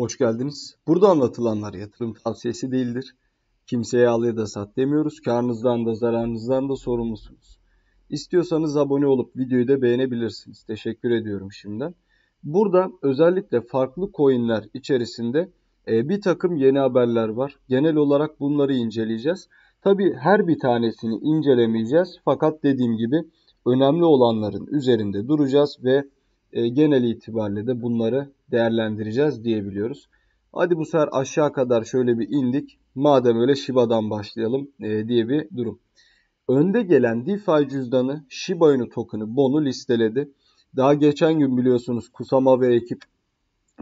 Hoş geldiniz. Burada anlatılanlar yatırım tavsiyesi değildir. Kimseye al ya da sat demiyoruz. Karnınızdan da zararınızdan da sorumlusunuz. İstiyorsanız abone olup videoyu da beğenebilirsiniz. Teşekkür ediyorum şimdiden. Burada özellikle farklı coinler içerisinde e, bir takım yeni haberler var. Genel olarak bunları inceleyeceğiz. Tabi her bir tanesini incelemeyeceğiz. Fakat dediğim gibi önemli olanların üzerinde duracağız ve e, genel itibariyle de bunları değerlendireceğiz diyebiliyoruz. Hadi bu sefer aşağı kadar şöyle bir indik. Madem öyle Shiba'dan başlayalım e, diye bir durum. Önde gelen DeFi cüzdanı Shiba Inu token'ı BON'u listeledi. Daha geçen gün biliyorsunuz Kusama ve ekip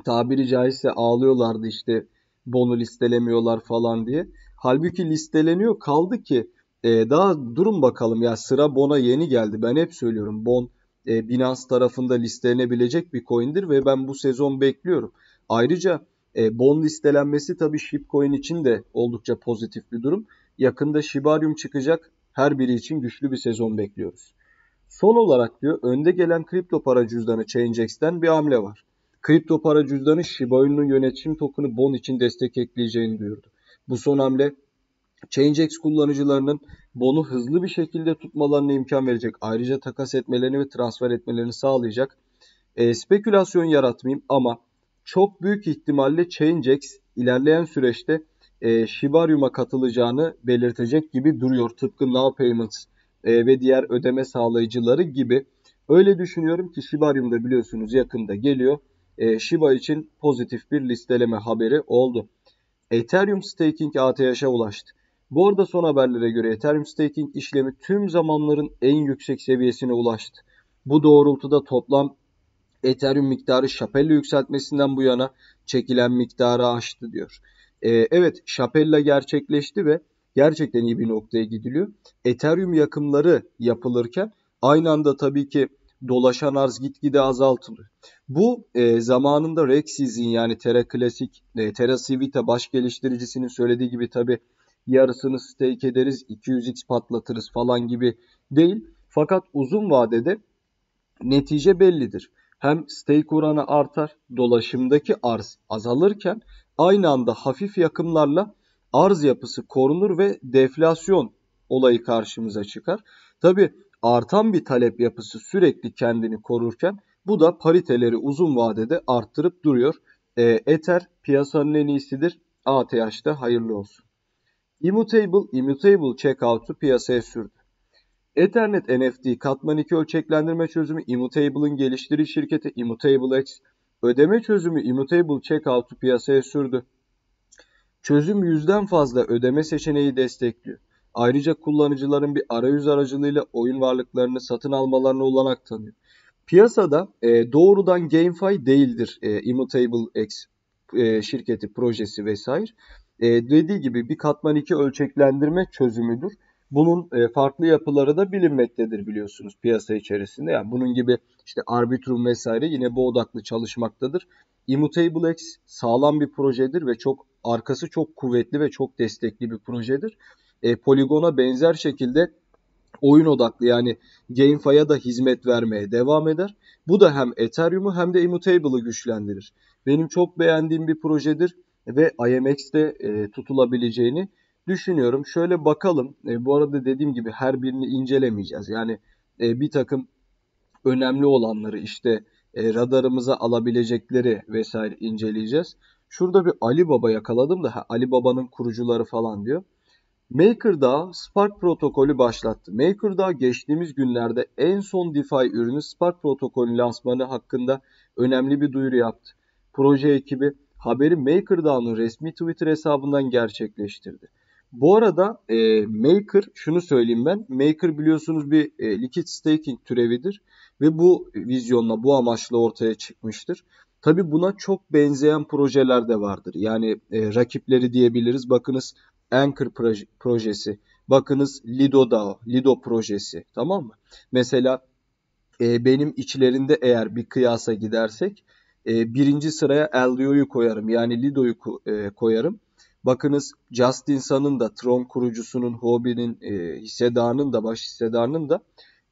tabiri caizse ağlıyorlardı işte BON'u listelemiyorlar falan diye. Halbuki listeleniyor kaldı ki e, daha durum bakalım ya sıra BON'a yeni geldi. Ben hep söylüyorum BON e, Binance tarafında listelenebilecek bir coin'dir ve ben bu sezon bekliyorum. Ayrıca e, Bon listelenmesi tabii Shipcoin için de oldukça pozitif bir durum. Yakında Shibarium çıkacak. Her biri için güçlü bir sezon bekliyoruz. Son olarak diyor önde gelen kripto para cüzdanı ChangeX'ten bir hamle var. Kripto para cüzdanı Shiba Inu'nun yönetim tokenı Bon için destek ekleyeceğini duyurdu. Bu son hamle ChangeX kullanıcılarının bonu hızlı bir şekilde tutmalarına imkan verecek. Ayrıca takas etmelerini ve transfer etmelerini sağlayacak. E, spekülasyon yaratmayayım ama çok büyük ihtimalle ChangeX ilerleyen süreçte e, Shibarium'a katılacağını belirtecek gibi duruyor. Tıpkı Now Payments e, ve diğer ödeme sağlayıcıları gibi. Öyle düşünüyorum ki Shibarium da biliyorsunuz yakında geliyor. E, Shiba için pozitif bir listeleme haberi oldu. Ethereum staking ATH'e ulaştı. Bu arada son haberlere göre Ethereum staking işlemi tüm zamanların en yüksek seviyesine ulaştı. Bu doğrultuda toplam Ethereum miktarı Chapella yükseltmesinden bu yana çekilen miktarı aştı diyor. Ee, evet Chapella gerçekleşti ve gerçekten iyi bir noktaya gidiliyor. Ethereum yakımları yapılırken aynı anda tabii ki dolaşan arz gitgide azaltılıyor. Bu e, zamanında Rexis'in yani Terra Classic, e, Terra Civita baş geliştiricisinin söylediği gibi tabii yarısını stake ederiz, 200x patlatırız falan gibi değil. Fakat uzun vadede netice bellidir. Hem stake oranı artar, dolaşımdaki arz azalırken aynı anda hafif yakımlarla arz yapısı korunur ve deflasyon olayı karşımıza çıkar. Tabi artan bir talep yapısı sürekli kendini korurken bu da pariteleri uzun vadede arttırıp duruyor. E, Ether piyasanın en iyisidir. ATH'de hayırlı olsun. Immutable, Immutable Checkout'u piyasaya sürdü. Ethernet NFT katman iki ölçeklendirme çözümü Immutable'ın geliştirici şirketi Immutable X, ödeme çözümü Immutable Checkout'u piyasaya sürdü. Çözüm yüzden fazla ödeme seçeneği destekliyor. Ayrıca kullanıcıların bir arayüz aracılığıyla oyun varlıklarını satın almalarına olanak tanıyor. Piyasada e, doğrudan GameFi değildir e, Immutable X e, şirketi, projesi vesaire. E, dediği gibi bir katman iki ölçeklendirme çözümüdür. Bunun e, farklı yapıları da bilinmektedir biliyorsunuz piyasa içerisinde. Yani bunun gibi işte Arbitrum vesaire yine bu odaklı çalışmaktadır. Immutable X sağlam bir projedir ve çok arkası çok kuvvetli ve çok destekli bir projedir. E, Polygon'a benzer şekilde oyun odaklı yani GameFi'ya da hizmet vermeye devam eder. Bu da hem Ethereum'u hem de Immutable'ı güçlendirir. Benim çok beğendiğim bir projedir ve IMX'de e, tutulabileceğini düşünüyorum. Şöyle bakalım. E, bu arada dediğim gibi her birini incelemeyeceğiz. Yani e, bir takım önemli olanları işte e, radarımıza alabilecekleri vesaire inceleyeceğiz. Şurada bir Alibaba yakaladım da ha, Ali kurucuları falan diyor. MakerDAO Spark protokolü başlattı. MakerDAO geçtiğimiz günlerde en son DeFi ürünü Spark protokolü lansmanı hakkında önemli bir duyuru yaptı. Proje ekibi haberi Maker Down'un resmi Twitter hesabından gerçekleştirdi. Bu arada e, Maker şunu söyleyeyim ben. Maker biliyorsunuz bir e, liquid staking türevidir ve bu vizyonla bu amaçla ortaya çıkmıştır. Tabi buna çok benzeyen projeler de vardır. Yani e, rakipleri diyebiliriz. Bakınız Anchor proje, projesi. Bakınız Lido DAO, Lido projesi. Tamam mı? Mesela e, benim içlerinde eğer bir kıyasa gidersek e, birinci sıraya LDO'yu koyarım. Yani Lido'yu e, koyarım. Bakınız Justin Sun'ın da Tron kurucusunun, Hobin'in, e, hissedarının da baş hissedarının da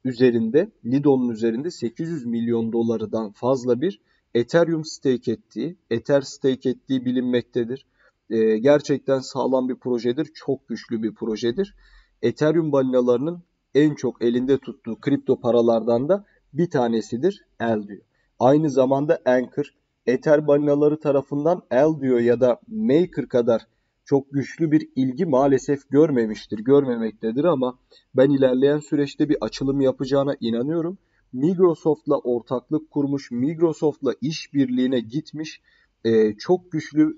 üzerinde Lido'nun üzerinde 800 milyon dolardan fazla bir Ethereum stake ettiği, Ether stake ettiği bilinmektedir. E, gerçekten sağlam bir projedir. Çok güçlü bir projedir. Ethereum balinalarının en çok elinde tuttuğu kripto paralardan da bir tanesidir L diyor. Aynı zamanda Anchor, Ether balinaları tarafından diyor ya da Maker kadar çok güçlü bir ilgi maalesef görmemiştir, görmemektedir ama ben ilerleyen süreçte bir açılım yapacağına inanıyorum. Microsoft'la ortaklık kurmuş, Microsoft'la işbirliğine gitmiş e, çok güçlü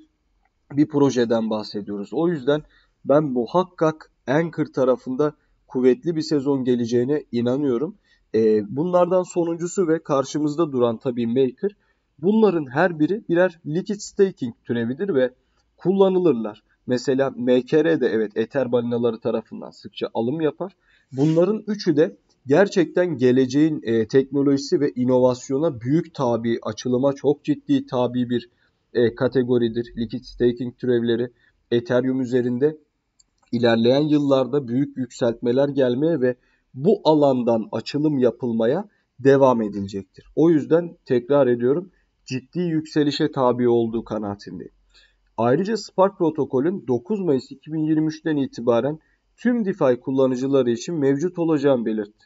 bir projeden bahsediyoruz. O yüzden ben muhakkak Anchor tarafında kuvvetli bir sezon geleceğine inanıyorum. E, bunlardan sonuncusu ve karşımızda duran tabii Maker. Bunların her biri birer liquid staking türevidir ve kullanılırlar. Mesela MKR de evet Ether balinaları tarafından sıkça alım yapar. Bunların üçü de gerçekten geleceğin e, teknolojisi ve inovasyona büyük tabi, açılıma çok ciddi tabi bir e, kategoridir. Liquid staking türevleri Ethereum üzerinde ilerleyen yıllarda büyük yükseltmeler gelmeye ve bu alandan açılım yapılmaya devam edilecektir. O yüzden tekrar ediyorum ciddi yükselişe tabi olduğu kanaatindeyim. Ayrıca Spark protokolün 9 Mayıs 2023'ten itibaren tüm DeFi kullanıcıları için mevcut olacağını belirtti.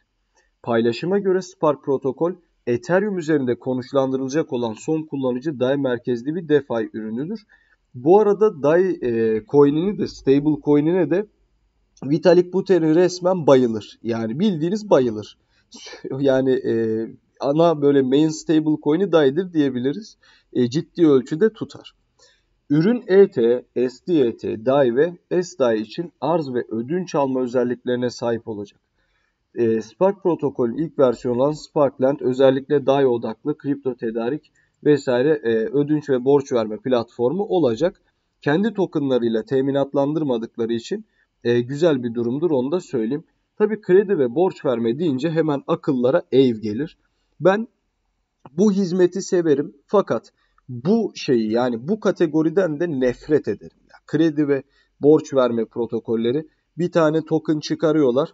Paylaşıma göre Spark protokol Ethereum üzerinde konuşlandırılacak olan son kullanıcı DAI merkezli bir DeFi ürünüdür. Bu arada DAI e, coin'ini de stable coin'ine de Vitalik Buterin resmen bayılır. Yani bildiğiniz bayılır. yani e, ana böyle main stable coin'i daydır diyebiliriz. E, ciddi ölçüde tutar. Ürün ET, SDET, DAI ve SDAI için arz ve ödünç alma özelliklerine sahip olacak. E, Spark protokolün ilk versiyonu olan Sparkland özellikle DAI odaklı kripto tedarik vesaire e, ödünç ve borç verme platformu olacak. Kendi tokenlarıyla teminatlandırmadıkları için e, güzel bir durumdur onu da söyleyeyim. Tabi kredi ve borç verme deyince hemen akıllara ev gelir. Ben bu hizmeti severim fakat bu şeyi yani bu kategoriden de nefret ederim. Yani kredi ve borç verme protokolleri bir tane token çıkarıyorlar.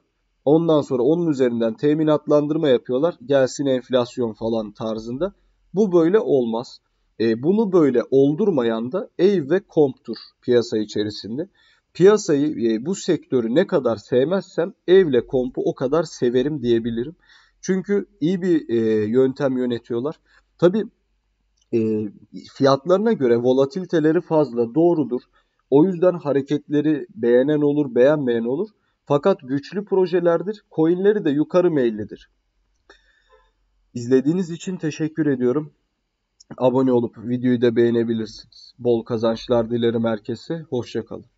Ondan sonra onun üzerinden teminatlandırma yapıyorlar. Gelsin enflasyon falan tarzında. Bu böyle olmaz. E, bunu böyle oldurmayan da ev ve komptur piyasa içerisinde piyasayı e, bu sektörü ne kadar sevmezsem evle kompu o kadar severim diyebilirim. Çünkü iyi bir e, yöntem yönetiyorlar. Tabi e, fiyatlarına göre volatiliteleri fazla doğrudur. O yüzden hareketleri beğenen olur beğenmeyen olur. Fakat güçlü projelerdir. Coinleri de yukarı meyillidir. İzlediğiniz için teşekkür ediyorum. Abone olup videoyu da beğenebilirsiniz. Bol kazançlar dilerim herkese. Hoşçakalın.